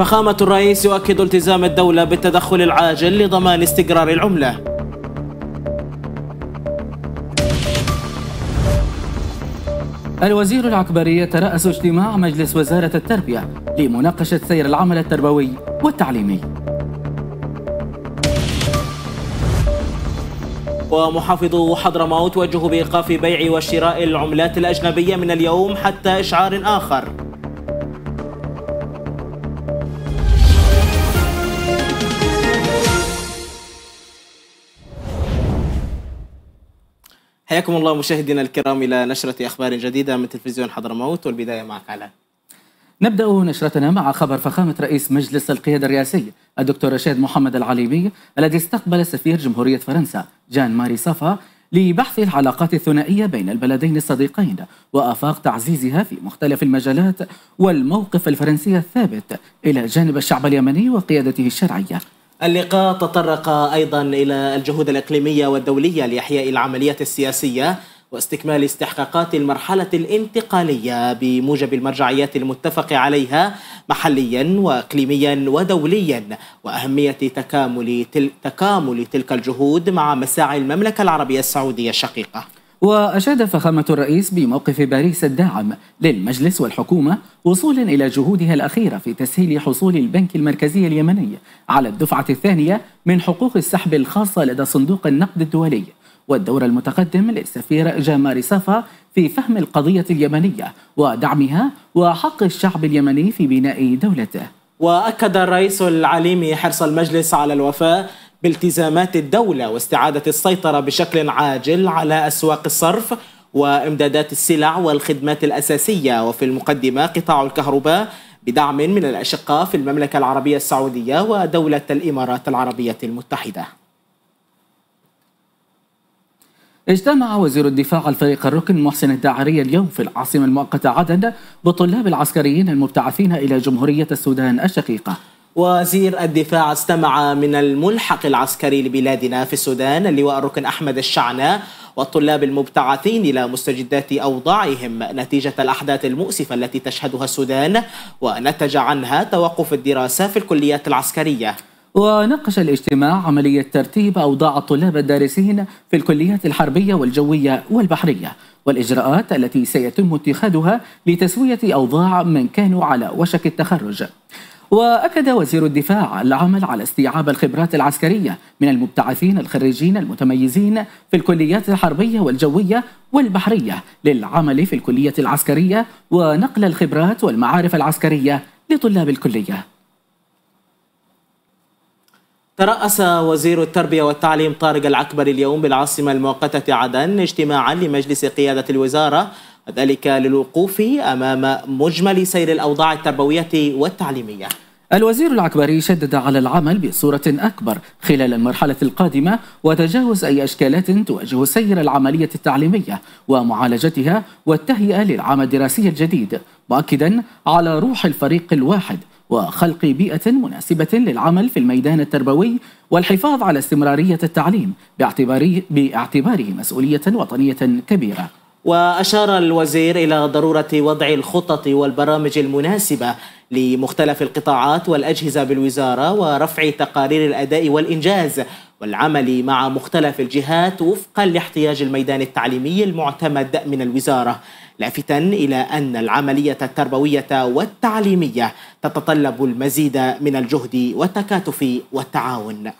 فخامة الرئيس يؤكد التزام الدولة بالتدخل العاجل لضمان استقرار العملة الوزير العكبري يترأس اجتماع مجلس وزارة التربية لمناقشة سير العمل التربوي والتعليمي ومحافظ حضرموت وجه بإيقاف بيع وشراء العملات الأجنبية من اليوم حتى إشعار آخر حياكم الله مشاهدينا الكرام إلى نشرة أخبار جديدة من تلفزيون حضرموت والبداية معك علاء نبدأ نشرتنا مع خبر فخامة رئيس مجلس القيادة الرئاسي الدكتور رشيد محمد العليمي الذي استقبل سفير جمهورية فرنسا جان ماري صفا لبحث العلاقات الثنائية بين البلدين الصديقين وآفاق تعزيزها في مختلف المجالات والموقف الفرنسي الثابت إلى جانب الشعب اليمني وقيادته الشرعية اللقاء تطرق أيضا إلى الجهود الإقليمية والدولية لإحياء العمليات السياسية واستكمال استحقاقات المرحلة الانتقالية بموجب المرجعيات المتفق عليها محليا واقليميا ودوليا وأهمية تكامل تل... تكامل تلك الجهود مع مساعي المملكة العربية السعودية الشقيقة وأشاد فخامة الرئيس بموقف باريس الداعم للمجلس والحكومة وصولا إلى جهودها الأخيرة في تسهيل حصول البنك المركزي اليمني على الدفعة الثانية من حقوق السحب الخاصة لدى صندوق النقد الدولي والدور المتقدم للسفير جامار صفا في فهم القضية اليمنية ودعمها وحق الشعب اليمني في بناء دولته وأكد الرئيس العليمي حرص المجلس على الوفاء بالتزامات الدولة واستعادة السيطرة بشكل عاجل على أسواق الصرف وإمدادات السلع والخدمات الأساسية وفي المقدمة قطاع الكهرباء بدعم من الأشقاء في المملكة العربية السعودية ودولة الإمارات العربية المتحدة اجتمع وزير الدفاع الفريق الركن محسن الداعري اليوم في العاصمة المؤقتة عدن بطلاب العسكريين المبتعثين إلى جمهورية السودان الشقيقة وزير الدفاع استمع من الملحق العسكري لبلادنا في السودان اللواء الركن أحمد الشعناء والطلاب المبتعثين إلى مستجدات أوضاعهم نتيجة الأحداث المؤسفة التي تشهدها السودان ونتج عنها توقف الدراسة في الكليات العسكرية وناقش الاجتماع عملية ترتيب أوضاع الطلاب الدارسين في الكليات الحربية والجوية والبحرية والإجراءات التي سيتم اتخاذها لتسوية أوضاع من كانوا على وشك التخرج وأكد وزير الدفاع العمل على استيعاب الخبرات العسكرية من المبتعثين الخريجين المتميزين في الكليات الحربية والجوية والبحرية للعمل في الكلية العسكرية ونقل الخبرات والمعارف العسكرية لطلاب الكلية ترأس وزير التربية والتعليم طارق العكبري اليوم بالعاصمة المؤقتة عدن اجتماعا لمجلس قيادة الوزارة وذلك للوقوف أمام مجمل سير الأوضاع التربوية والتعليمية الوزير العكبري شدد على العمل بصورة أكبر خلال المرحلة القادمة وتجاوز أي إشكالات تواجه سير العملية التعليمية ومعالجتها والتهيئة للعام الدراسي الجديد مؤكدا على روح الفريق الواحد وخلق بيئة مناسبة للعمل في الميدان التربوي والحفاظ على استمرارية التعليم باعتباره, باعتباره مسؤولية وطنية كبيرة وأشار الوزير إلى ضرورة وضع الخطط والبرامج المناسبة لمختلف القطاعات والأجهزة بالوزارة ورفع تقارير الأداء والإنجاز والعمل مع مختلف الجهات وفقا لاحتياج الميدان التعليمي المعتمد من الوزارة لافتا إلى أن العملية التربوية والتعليمية تتطلب المزيد من الجهد والتكاتف والتعاون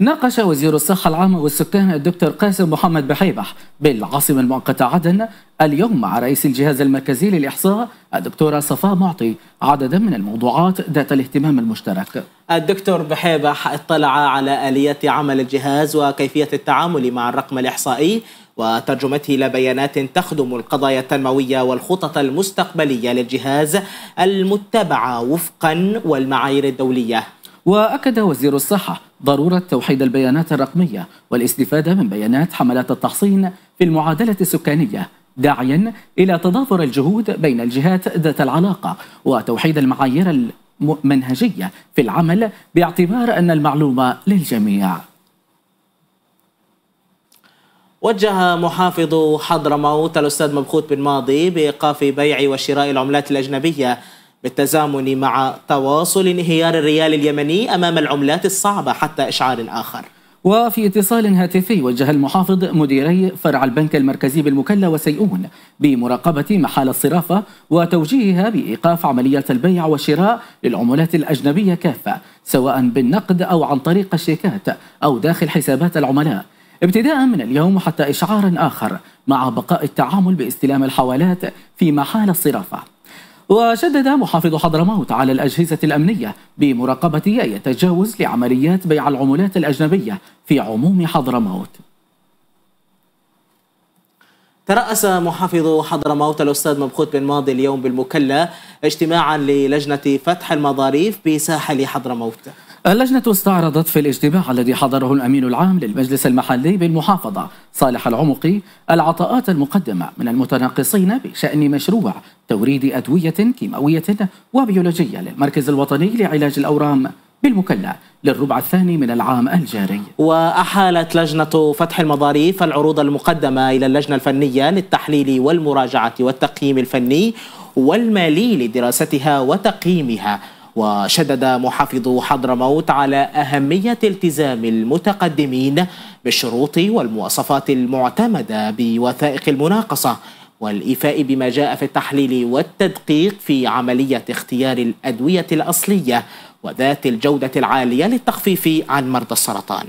ناقش وزير الصحة العامة والسكان الدكتور قاسم محمد بحيبح بالعاصمة المؤقتة عدن اليوم مع رئيس الجهاز المركزي للإحصاء الدكتورة صفاء معطي عددا من الموضوعات ذات الاهتمام المشترك الدكتور بحيبح اطلع على آليات عمل الجهاز وكيفية التعامل مع الرقم الإحصائي وترجمته إلى بيانات تخدم القضايا التنموية والخطط المستقبلية للجهاز المتبعة وفقا والمعايير الدولية وأكد وزير الصحة ضرورة توحيد البيانات الرقمية والاستفادة من بيانات حملات التحصين في المعادلة السكانية داعيا إلى تضافر الجهود بين الجهات ذات العلاقة وتوحيد المعايير المنهجية في العمل باعتبار أن المعلومة للجميع وجه محافظ حضرموت الأستاذ مبخوت بن ماضي بإيقاف بيع وشراء العملات الأجنبية بالتزامن مع تواصل انهيار الريال اليمني امام العملات الصعبه حتى اشعار اخر. وفي اتصال هاتفي وجه المحافظ مديري فرع البنك المركزي بالمكلا وسيئون بمراقبة محال الصرافة وتوجيهها بإيقاف عمليات البيع والشراء للعملات الأجنبية كافة سواء بالنقد أو عن طريق الشيكات أو داخل حسابات العملاء ابتداء من اليوم حتى إشعار آخر مع بقاء التعامل باستلام الحوالات في محال الصرافة وشدد محافظ حضرموت على الأجهزة الأمنية بمراقبة أي تجاوز لعمليات بيع العملات الأجنبية في عموم حضرموت ترأس محافظ حضرموت الأستاذ مبخوت بن ماضي اليوم بالمكلا اجتماعا للجنة فتح المظاريف بساحل حضرموت اللجنة استعرضت في الاجتماع الذي حضره الأمين العام للمجلس المحلي بالمحافظة صالح العمقي العطاءات المقدمة من المتناقصين بشأن مشروع توريد أدوية كيماوية وبيولوجية للمركز الوطني لعلاج الأورام بالمكلا للربع الثاني من العام الجاري وأحالت لجنة فتح المظاريف العروض المقدمة إلى اللجنة الفنية للتحليل والمراجعة والتقييم الفني والمالي لدراستها وتقييمها وشدد محافظ حضرموت على أهمية التزام المتقدمين بالشروط والمواصفات المعتمدة بوثائق المناقصة والإيفاء بما جاء في التحليل والتدقيق في عملية اختيار الأدوية الأصلية وذات الجودة العالية للتخفيف عن مرضى السرطان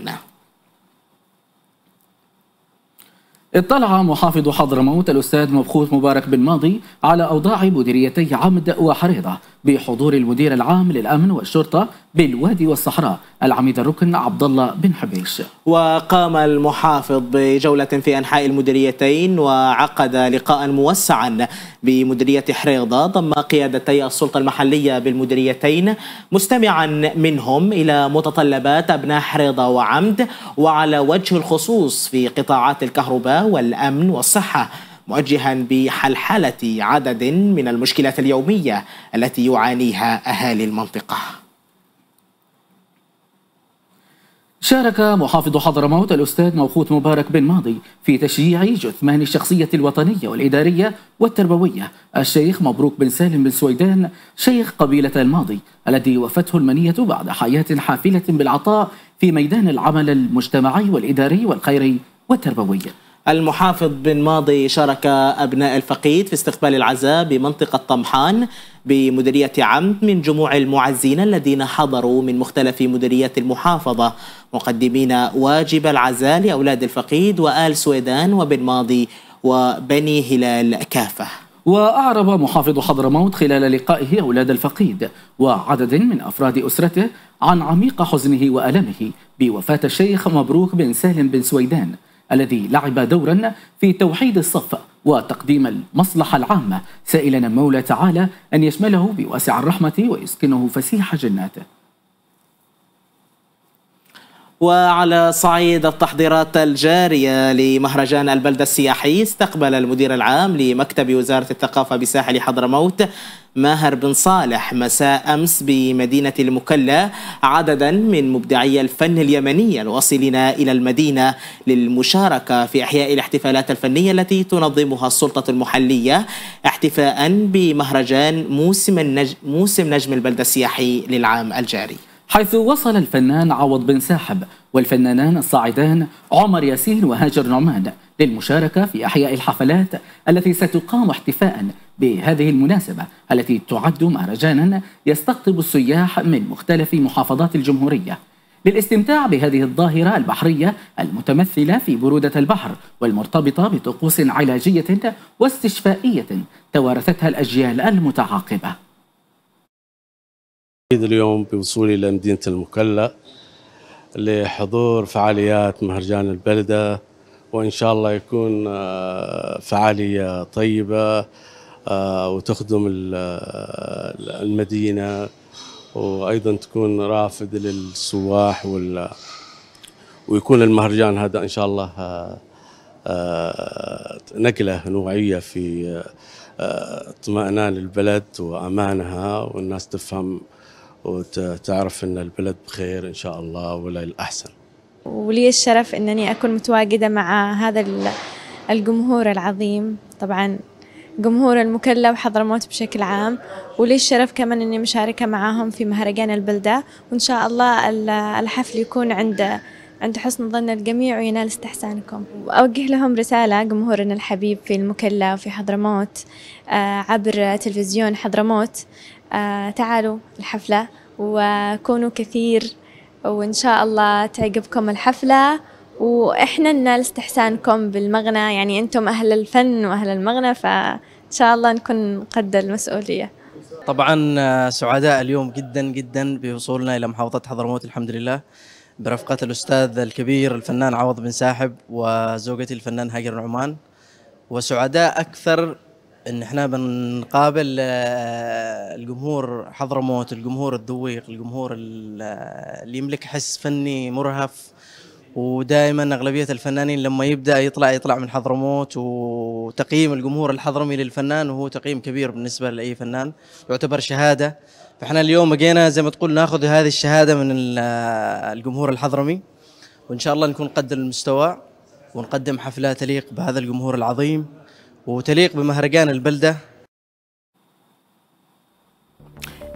اطلع محافظ حضرموت الأستاذ مبخوث مبارك بن ماضي على أوضاع مديريتي عمد وحريضة بحضور المدير العام للأمن والشرطة بالوادي والصحراء العميد الركن عبد الله بن حبيش وقام المحافظ بجولة في أنحاء المديريتين وعقد لقاء موسعا بمديرية حريضة ضم قيادتي السلطة المحلية بالمديريتين مستمعا منهم إلى متطلبات أبناء حريضة وعمد وعلى وجه الخصوص في قطاعات الكهرباء والأمن والصحة موجها بحلحلة عدد من المشكلات اليومية التي يعانيها أهالي المنطقة شارك محافظ حضرموت الأستاذ موقوت مبارك بن ماضي في تشجيع جثمان الشخصية الوطنية والإدارية والتربوية الشيخ مبروك بن سالم بن سويدان شيخ قبيلة الماضي الذي وفته المنية بعد حياة حافلة بالعطاء في ميدان العمل المجتمعي والإداري والخيري والتربوي المحافظ بن ماضي شارك أبناء الفقيد في استقبال العزاء بمنطقة طمحان بمديرية عمد من جموع المعزين الذين حضروا من مختلف مديريات المحافظة مقدمين واجب العزاء لأولاد الفقيد وآل سويدان وبن ماضي وبني هلال كافة وأعرب محافظ حضرموت خلال لقائه أولاد الفقيد وعدد من أفراد أسرته عن عميق حزنه وألمه بوفاة الشيخ مبروك بن سالم بن سويدان الذي لعب دورا في توحيد الصف وتقديم المصلحة العامة سائلا المولى تعالى أن يشمله بواسع الرحمة ويسكنه فسيح جناته وعلى صعيد التحضيرات الجارية لمهرجان البلدة السياحي استقبل المدير العام لمكتب وزارة الثقافة بساحل حضرموت ماهر بن صالح مساء أمس بمدينة المكلا عددا من مبدعي الفن اليمني الواصلين إلى المدينة للمشاركة في إحياء الاحتفالات الفنية التي تنظمها السلطة المحلية احتفاء بمهرجان موسم, النج... موسم نجم البلدة السياحي للعام الجاري حيث وصل الفنان عوض بن ساحب والفنانان الصاعدان عمر ياسين وهاجر نعمان للمشاركة في أحياء الحفلات التي ستقام احتفاء بهذه المناسبة التي تعد مهرجانا يستقطب السياح من مختلف محافظات الجمهورية للاستمتاع بهذه الظاهرة البحرية المتمثلة في برودة البحر والمرتبطة بطقوس علاجية واستشفائية توارثتها الأجيال المتعاقبة سعيد اليوم بوصولي إلى مدينة المكلا لحضور فعاليات مهرجان البلدة وإن شاء الله يكون آه، فعالية طيبة آه، وتخدم آه، المدينة وأيضا تكون رافد للسواح وال ويكون المهرجان هذا إن شاء الله نقلة نوعية في اطمئنان البلد وأمانها والناس تفهم وتعرف ان البلد بخير ان شاء الله ولا الاحسن ولي الشرف انني اكون متواجده مع هذا الجمهور العظيم طبعا جمهور المكلا وحضرموت بشكل عام ولي الشرف كمان اني مشاركه معاهم في مهرجان البلده وان شاء الله الحفل يكون عند عند حسن ظن الجميع وينال استحسانكم وأوجه لهم رسالة جمهورنا الحبيب في المكلا وفي حضرموت آه، عبر تلفزيون حضرموت آه، تعالوا الحفلة وكونوا كثير وإن شاء الله تعجبكم الحفلة وإحنا ننال استحسانكم بالمغنى يعني أنتم أهل الفن وأهل المغنى فإن شاء الله نكون قد المسؤولية طبعا آه، سعداء اليوم جدا جدا بوصولنا إلى محافظة حضرموت الحمد لله برفقة الأستاذ الكبير الفنان عوض بن ساحب وزوجتي الفنان هاجر نعمان وسعداء أكثر إن إحنا بنقابل آه، الجمهور حضرموت الجمهور الذويق الجمهور آه، اللي يملك حس فني مرهف ودائما اغلبيه الفنانين لما يبدا يطلع يطلع من حضرموت وتقييم الجمهور الحضرمي للفنان وهو تقييم كبير بالنسبه لاي فنان يعتبر شهاده فاحنا اليوم جينا زي ما تقول ناخذ هذه الشهاده من الجمهور الحضرمي وان شاء الله نكون قد المستوى ونقدم حفله تليق بهذا الجمهور العظيم وتليق بمهرجان البلده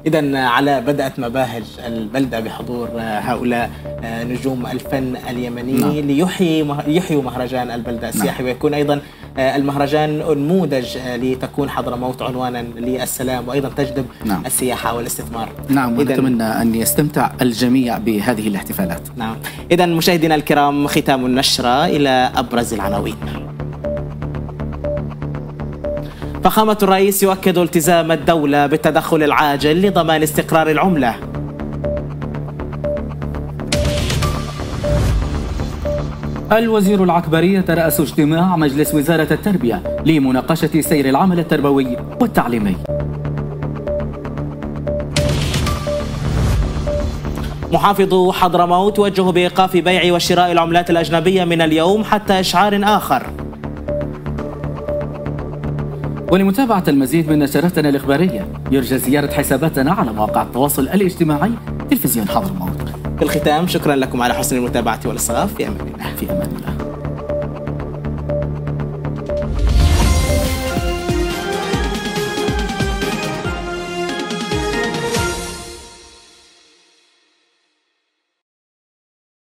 إذا على بدأت مباهج البلدة بحضور هؤلاء آه، نجوم الفن اليمني نعم. ليحيي يحيوا مهرجان البلدة نعم. السياحي نعم. ويكون أيضا آه، المهرجان نموذج آه، لتكون حضرموت عنوانا للسلام وأيضا تجذب نعم. السياحة والاستثمار نعم ونتمنى أن يستمتع الجميع بهذه الاحتفالات نعم إذا مشاهدينا الكرام ختام النشرة إلى أبرز العناوين فخامة الرئيس يؤكد التزام الدولة بالتدخل العاجل لضمان استقرار العملة الوزير العكبري يترأس اجتماع مجلس وزارة التربية لمناقشة سير العمل التربوي والتعليمي محافظ حضرموت وجه بإيقاف بيع وشراء العملات الأجنبية من اليوم حتى إشعار آخر ولمتابعة المزيد من نشراتنا الإخبارية يرجى زيارة حساباتنا على مواقع التواصل الاجتماعي تلفزيون حضرموت في الختام شكرا لكم على حسن المتابعة والإصغاء في أمان